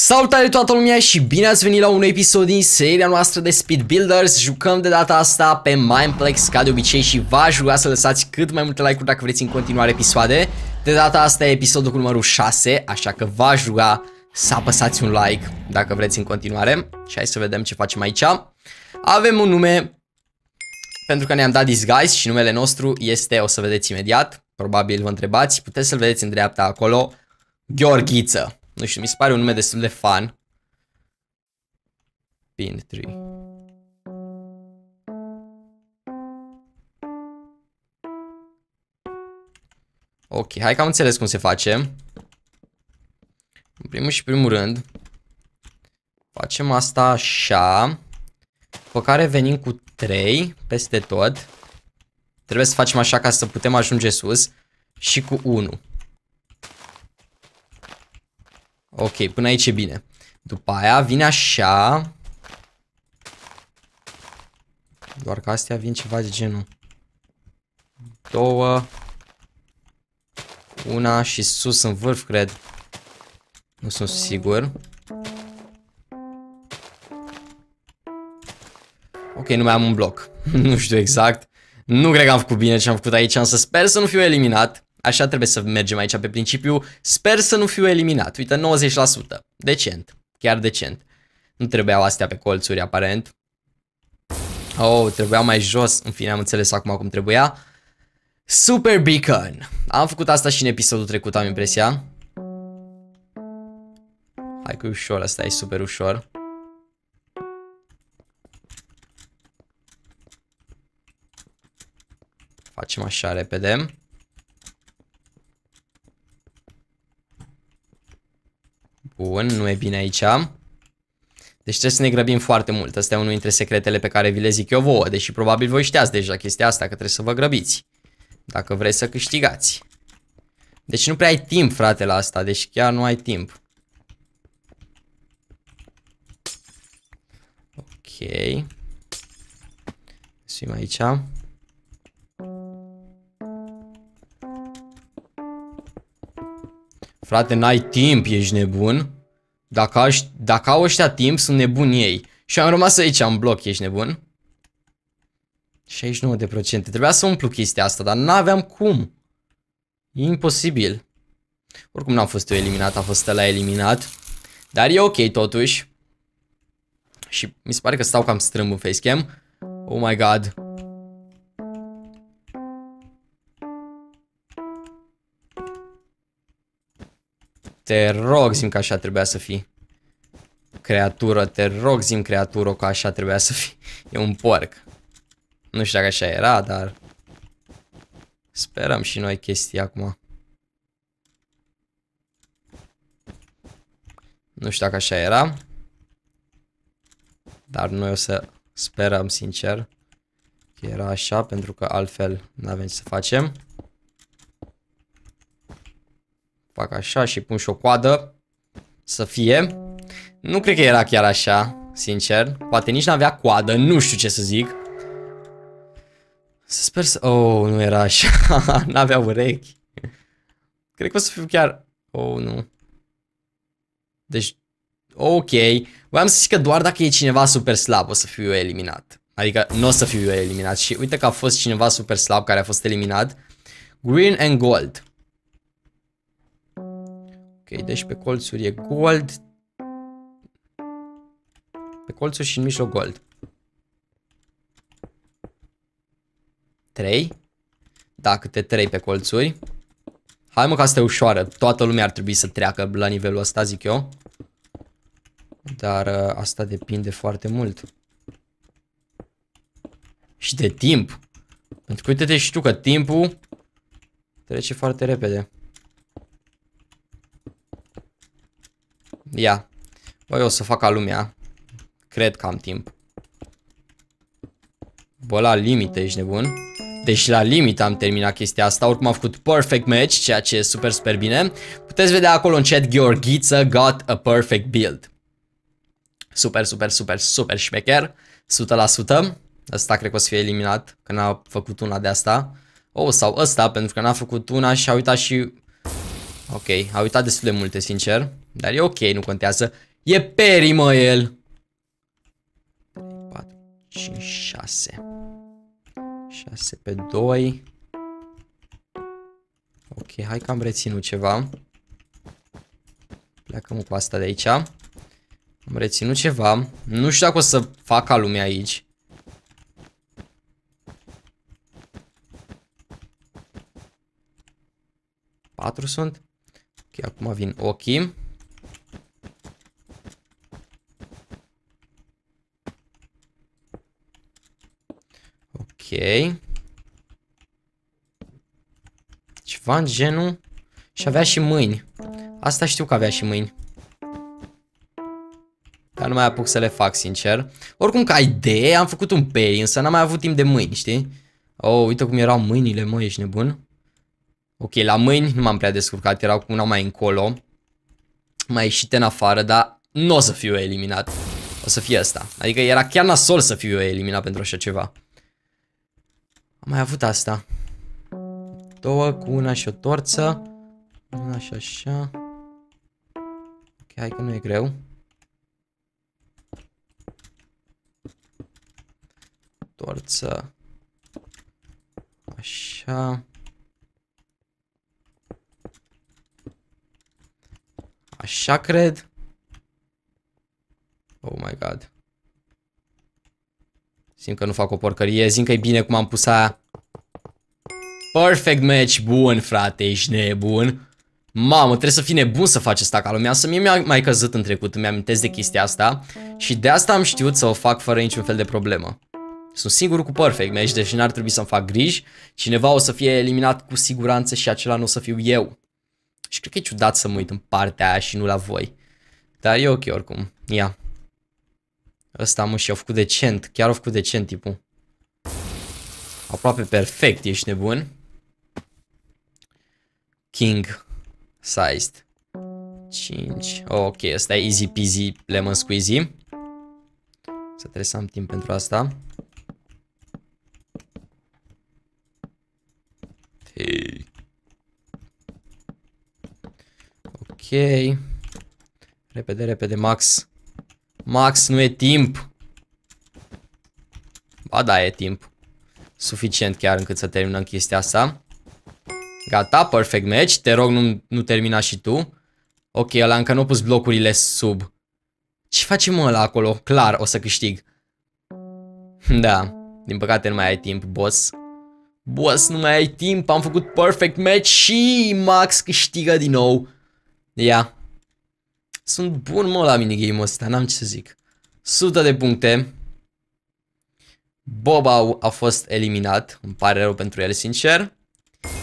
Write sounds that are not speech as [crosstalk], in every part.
Salutare toată lumea și bine ați venit la un episod din seria noastră de Speed Builders Jucăm de data asta pe Mindplex ca de obicei și vă aș ruga să lăsați cât mai multe like-uri dacă vreți în continuare episoade De data asta e episodul cu numărul 6, așa că vă aș ruga să apăsați un like dacă vreți în continuare Și hai să vedem ce facem aici Avem un nume pentru că ne-am dat disguise și numele nostru este, o să vedeți imediat Probabil vă întrebați, puteți să-l vedeți în dreapta acolo Gheorghiță nu știu, mi se pare un nume destul de fan. Pin 3. Ok, hai că am înțeles cum se face. În primul și primul rând, facem asta așa. După care venim cu 3 peste tot. Trebuie să facem așa ca să putem ajunge sus. Și cu 1. Ok, până aici e bine. După aia vine așa. Doar că astea vin ceva de genul. Două. Una și sus în vârf, cred. Nu sunt sigur. Ok, nu mai am un bloc. [laughs] nu știu exact. Nu cred că am făcut bine ce am făcut aici, însă sper să nu fiu eliminat. Așa trebuie să mergem aici pe principiu. Sper să nu fiu eliminat. Uite, 90%. Decent. Chiar decent. Nu trebuiau astea pe colțuri, aparent. Oh, trebuia mai jos. În fine, am înțeles acum cum trebuia. Super Beacon. Am făcut asta și în episodul trecut, am impresia. Hai că e ușor, asta e super ușor. Facem așa repede. Bun, nu e bine aici. Deci trebuie să ne grăbim foarte mult. Asta e unul dintre secretele pe care vi le zic eu vouă, deși probabil voi știați deja chestia asta, că trebuie să vă grăbiți. Dacă vreți să câștigați. Deci nu prea ai timp, frate, la asta. Deci chiar nu ai timp. Ok. Să aici. Frate, n-ai timp, ești nebun. Dacă, aș, dacă au ăștia timp, sunt nebuni ei. Și am rămas aici, am bloc, ești nebun? 69%. Trebuia să umplu chestia asta, dar n-aveam cum. E imposibil. Oricum n-am fost eu eliminat, a fost la eliminat. Dar e ok totuși. Și mi se pare că stau cam strâmb în facecam. Oh my god. Te rog, zim că așa trebuia să fii. Creatură, te rog, zim creatură că așa trebuia să fii. [laughs] E un porc. Nu știu dacă așa era, dar... Sperăm și noi chestii acum. Nu știu dacă așa era. Dar noi o să sperăm sincer că era așa pentru că altfel nu avem ce să facem. Fac așa și pun și o coadă. Să fie. Nu cred că era chiar așa, sincer. Poate nici n-avea coadă, nu știu ce să zic. Să sper să... Oh, nu era așa. [laughs] N-avea urechi. Cred că o să fiu chiar... Oh, nu. Deci... Ok. am să zic că doar dacă e cineva super slab o să fiu eliminat. Adică nu o să fiu eu eliminat. Și uite că a fost cineva super slab care a fost eliminat. Green and Gold. Ok, deci pe colțuri e gold. Pe colțuri și în mijloc gold. 3. Da, câte 3 pe colțuri. Hai mă că asta e ușoară. Toată lumea ar trebui să treacă la nivelul ăsta, zic eu. Dar uh, asta depinde foarte mult. Și de timp. Pentru că uite-te și tu că timpul trece foarte repede. Ia. Băi, o să fac ca lumea. Cred că am timp. Bă, la limite, ești nebun. Deci la limită am terminat chestia asta, oricum am făcut perfect match, ceea ce e super, super bine. Puteți vedea acolo în chat, Gheorghiță got a perfect build. Super, super, super, super șmecher. 100%. Ăsta cred că o să fie eliminat, că n-a făcut una de asta. Oh, sau ăsta, pentru că n-a făcut una și a uitat și... Ok, a uitat destul de multe, sincer. Dar e ok, nu contează. E peri, mă, el. 4, 5, 6. 6 pe 2. Ok, hai că am reținut ceva. Plecăm cu asta de aici. Am reținut ceva. Nu știu dacă o să fac lumea aici. Patru sunt. Ok, acum vin ochii. Ceva în genul. Și avea și mâini. Asta știu că avea și mâini. Dar nu mai apuc să le fac, sincer. Oricum, ca idee, am făcut un peri, însă n-am mai avut timp de mâini, știi? Oh, uite cum erau mâinile, mă, ești nebun? Ok, la mâini nu m-am prea descurcat, erau cu una mai încolo. Mai ieșit în afară, dar nu o să fiu eliminat. O să fie asta. Adică era chiar nasol să fiu eliminat pentru așa ceva. Am mai avut asta. Două cu una și o torță. Una și așa. Ok, hai că nu e greu. Torță. Așa. Așa cred. Oh my god. Simt că nu fac o porcărie, zic că e bine cum am pus aia. Perfect match, bun frate, ești nebun. Mamă, trebuie să fii nebun să faci asta ca lumea, să mie mi-a mai căzut în trecut, îmi amintesc de chestia asta și de asta am știut să o fac fără niciun fel de problemă. Sunt singur cu perfect match, deci n-ar trebui să-mi fac griji. Cineva o să fie eliminat cu siguranță și acela nu o să fiu eu. Și cred că e ciudat să mă uit în partea aia și nu la voi. Dar e ok oricum. Ia. Yeah. Ăsta, mă, și-a făcut decent. Chiar a făcut decent, tipul. Aproape perfect, ești nebun. King sized. 5. Ok, asta e easy peasy lemon squeezy. Să trebuie să am timp pentru asta. Hey. Ok. Repede, repede, max. Max, nu e timp. Ba da, e timp. Suficient chiar încât să terminăm chestia asta. Gata, perfect match. Te rog, nu, nu termina și tu. Ok, ăla încă nu a pus blocurile sub. Ce facem mă ăla acolo? Clar, o să câștig. [laughs] Da, din păcate nu mai ai timp, boss. Boss, nu mai ai timp, am făcut perfect match și Max câștigă din nou. Ia, yeah. Sunt bun, mă, la minigame-ul ăsta, n-am ce să zic. 100 de puncte. Bobau a fost eliminat, îmi pare rău pentru el, sincer.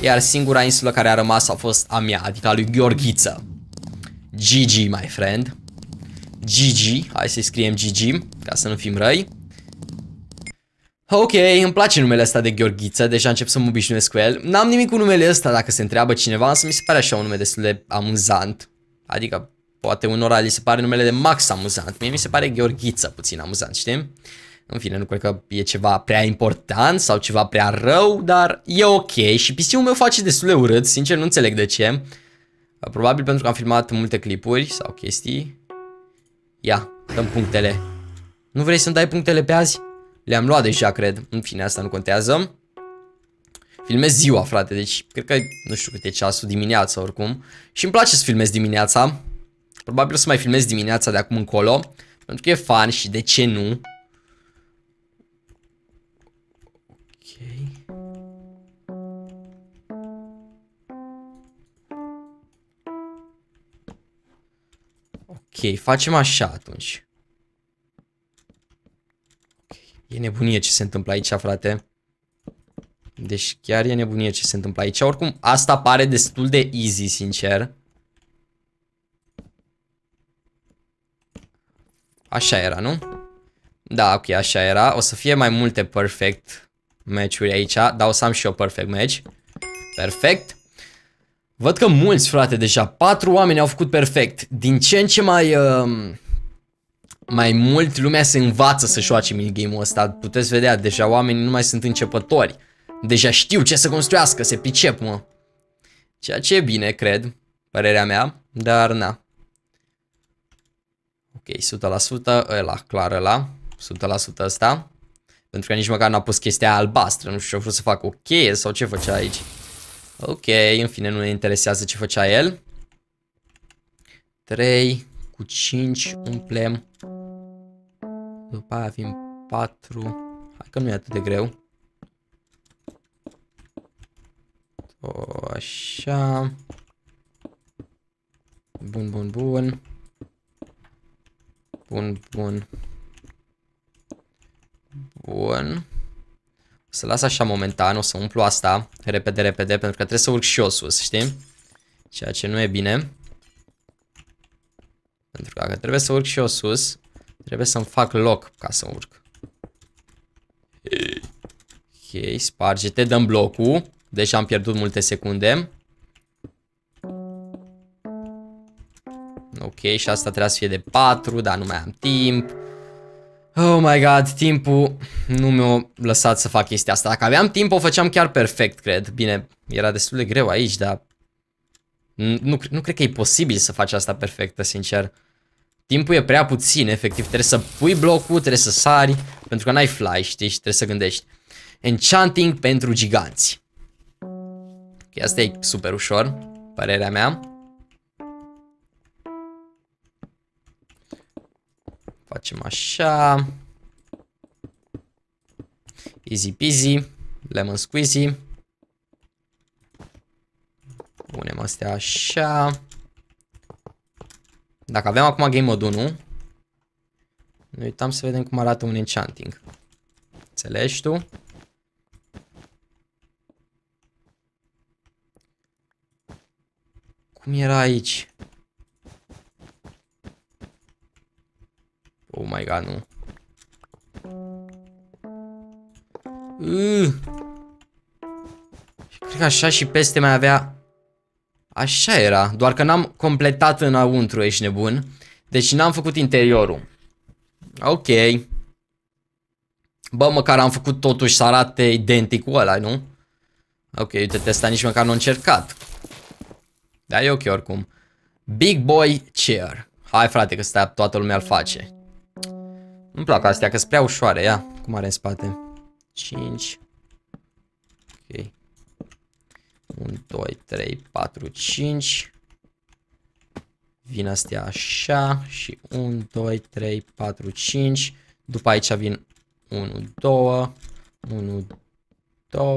Iar singura insulă care a rămas a fost a mea, adică a lui Gheorghiță. GG, my friend. GG, hai să-i scriem GG, ca să nu fim răi. Ok, îmi place numele ăsta de Gheorghiță, deja încep să mă obișnuiesc cu el. N-am nimic cu numele ăsta dacă se întreabă cineva, însă mi se pare așa un nume destul de amuzant. Adică Poate unora li se pare numele de Max amuzant. Mie mi se pare Gheorghiță puțin amuzant, știi? În fine, nu cred că e ceva prea important sau ceva prea rău, dar e ok și pc meu face destul de urât, sincer nu înțeleg de ce. Probabil pentru că am filmat multe clipuri sau chestii. Ia, dăm punctele. Nu vrei să-mi dai punctele pe azi? Le-am luat deja, cred. În fine, asta nu contează. Filmez ziua, frate, deci cred că nu știu cât e ceasul, dimineața oricum. Și îmi place să filmez dimineața. Probabil o să mai filmez dimineața de acum încolo. Pentru că e fan și de ce nu. Ok, facem așa atunci. Okay. E nebunie ce se întâmplă aici, frate. Deci chiar e nebunie ce se întâmplă aici. Oricum, asta pare destul de easy, sincer. Așa era, nu? Da, ok, așa era. O să fie mai multe perfect meciuri aici, dar o să am și eu perfect match. Perfect. Văd că mulți, frate, deja patru oameni au făcut perfect. Din ce în ce mai... Uh, mai mult lumea se învață să joace minigame-ul ăsta. Puteți vedea, deja oamenii nu mai sunt începători. Deja știu ce să construiască, se pricep, mă. Ceea ce e bine, cred, părerea mea, dar na. Ok, 100% ăla, clar ăla. 100% ăsta. Pentru că nici măcar n-a pus chestia albastră. Nu știu ce a vrut să fac o cheie sau ce făcea aici. Ok, în fine, nu ne interesează ce făcea el. 3, cu 5 umplem. După aia avem 4. Hai că nu e atât de greu. O, așa. Bun, bun, bun. Bun, bun. Bun. O să las așa momentan, o să umplu asta repede, repede, pentru că trebuie să urc și eu sus, știi? Ceea ce nu e bine. Pentru că dacă trebuie să urc și eu sus, trebuie să-mi fac loc ca să urc. Ok, sparge-te, dăm blocul. Deci am pierdut multe secunde. Ok, și asta trebuie să fie de 4, dar nu mai am timp. Oh my god, timpul nu mi-a lăsat să fac chestia asta. Dacă aveam timp, o făceam chiar perfect, cred. Bine, era destul de greu aici, dar... Nu, nu cred că e posibil să faci asta perfectă, sincer. Timpul e prea puțin, efectiv. Trebuie să pui blocul, trebuie să sari, pentru că n-ai fly, știi, și trebuie să gândești. Enchanting pentru giganți. Ok, asta e super ușor, părerea mea. Facem așa. Easy peasy. Lemon squeezy. Punem astea așa. Dacă avem acum game mode 1, ne uitam să vedem cum arată un enchanting. Înțelegi tu? Cum era aici? Oh my god, nu. Uh. Cred că așa și peste mai avea... Așa era, doar că n-am completat înăuntru, ești nebun. Deci n-am făcut interiorul. Ok. Bă, măcar am făcut totuși să arate identic cu ăla, nu? Ok, uite, testa nici măcar nu încercat. Da, e ok oricum. Big boy chair. Hai frate că stai, toată lumea îl face. Nu-mi plac astea, că sunt prea ușoare. Ia, cum are în spate. 5. Ok. 1, 2, 3, 4, 5. Vin astea așa și 1, 2, 3, 4, 5. După aici vin 1, 2, 1, 2.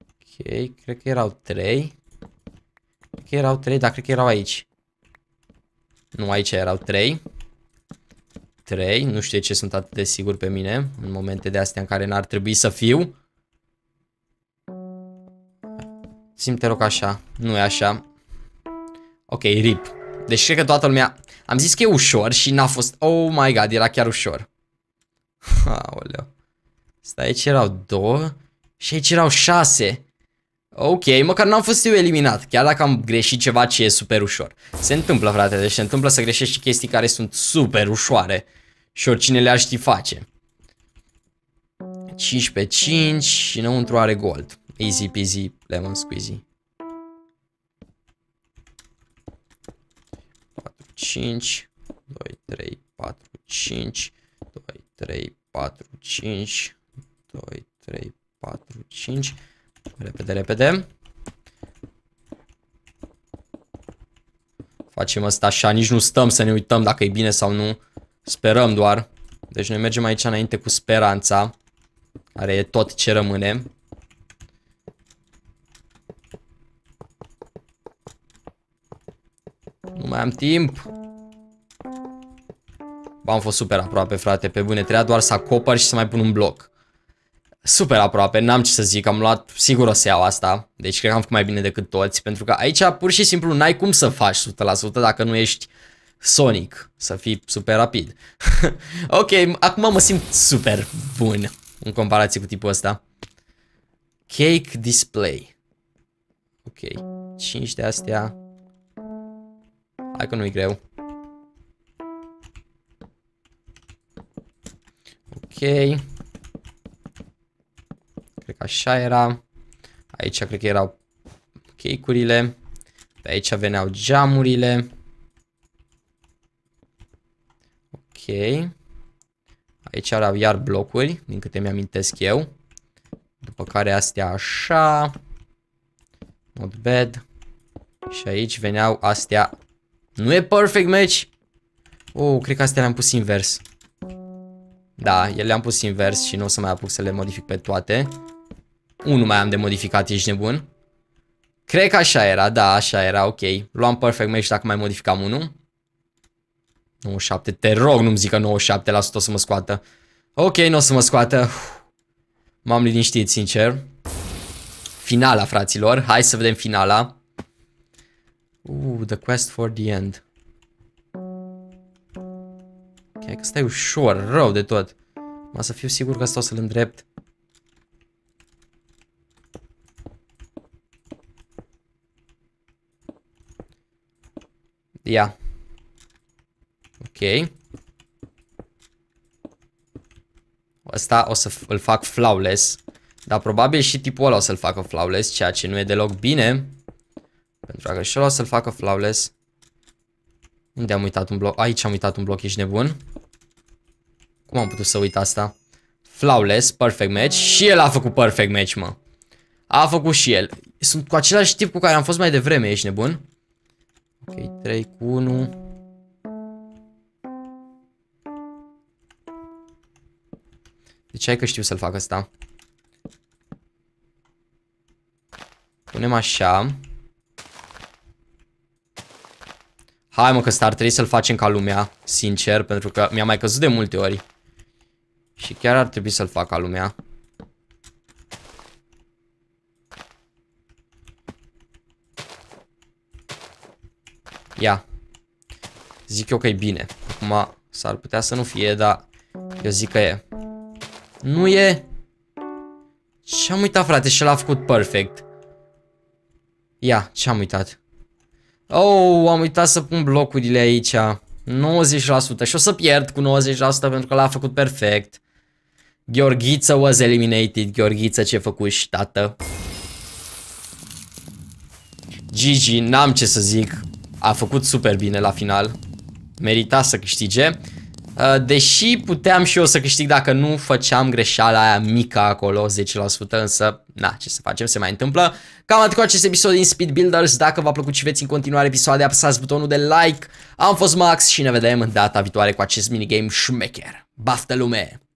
Ok, cred că erau 3. Cred că erau 3, dar cred că erau aici. Nu, aici erau 3. 3. Nu știu ce sunt atât de sigur pe mine în momente de astea în care n-ar trebui să fiu. Simte rog așa. Nu e așa. Ok, rip. Deci cred că toată lumea... Am zis că e ușor și n-a fost... Oh my god, era chiar ușor. [laughs] Aoleu. Stai, aici erau două și aici erau șase. Ok, măcar n-am fost eu eliminat, chiar dacă am greșit ceva ce e super ușor. Se întâmplă, frate, deci se întâmplă să greșești chestii care sunt super ușoare și oricine le-ar ști face. 15, 5 și înăuntru are gold. Easy peasy, lemon squeezy. 5, 2, 3, 4, 5, 2, 3, 4, 5, 2, 3, 4, 5... Repede, repede. Facem asta așa, nici nu stăm să ne uităm dacă e bine sau nu. Sperăm doar. Deci noi mergem aici înainte cu speranța, care e tot ce rămâne. Nu mai am timp. Bă, am fost super aproape, frate, pe bune. treia doar să acopăr și să mai pun un bloc super aproape, n-am ce să zic, am luat sigur o iau asta, deci cred că am făcut mai bine decât toți, pentru că aici pur și simplu n-ai cum să faci 100% dacă nu ești Sonic, să fii super rapid. [laughs] ok, acum mă simt super bun în comparație cu tipul ăsta. Cake display. Ok, 5 de astea. Hai că nu-i greu. Ok. Cred că așa era. Aici cred că erau cake-urile. Pe aici veneau geamurile. Ok. Aici erau iar blocuri, din câte mi-amintesc eu. După care astea așa. Not bad. Și aici veneau astea. Nu e perfect match? Uh, oh, cred că astea le-am pus invers. Da, ele le-am pus invers și nu o să mai apuc să le modific pe toate. Unul mai am de modificat, ești nebun. Cred că așa era, da, așa era, ok. Luam perfect match dacă mai modificam unul. 97, te rog nu-mi zică 97% o să mă scoată. Ok, nu o să mă scoată. M-am liniștit, sincer. Finala, fraților. Hai să vedem finala. Uh, the quest for the end. Ok, că stai ușor, rău de tot. Mă să fiu sigur că stau să-l îndrept. Ia. Ok. Asta o să îl fac flawless. Dar probabil și tipul ăla o să-l facă flawless, ceea ce nu e deloc bine. Pentru că și ăla o să-l facă flawless. Unde am uitat un bloc? Aici am uitat un bloc, ești nebun. Cum am putut să uit asta? Flawless, perfect match. Și el a făcut perfect match, mă. A făcut și el. Sunt cu același tip cu care am fost mai devreme, ești nebun? Ok, 3 cu 1. Deci hai că știu să-l fac asta. Punem așa. Hai mă că asta ar trebui să-l facem ca lumea, sincer, pentru că mi-a mai căzut de multe ori. Și chiar ar trebui să-l fac ca lumea. Ia. Zic eu că e bine. Acum s-ar putea să nu fie, dar eu zic că e. Nu e. Ce-am uitat, frate? Și l-a făcut perfect. Ia, ce-am uitat? Oh, am uitat să pun blocurile aici. 90% și o să pierd cu 90% pentru că l-a făcut perfect. Gheorghiță was eliminated. Gheorghiță ce făcuși, tată. GG, n-am ce să zic a făcut super bine la final. Merita să câștige. Uh, deși puteam și eu să câștig dacă nu făceam greșeala aia mică acolo, 10%, însă, na, ce să facem, se mai întâmplă. Cam atât cu acest episod din Speed Builders, dacă v-a plăcut și veți în continuare episoade, apăsați butonul de like. Am fost Max și ne vedem data viitoare cu acest minigame șmecher. Baftă lume!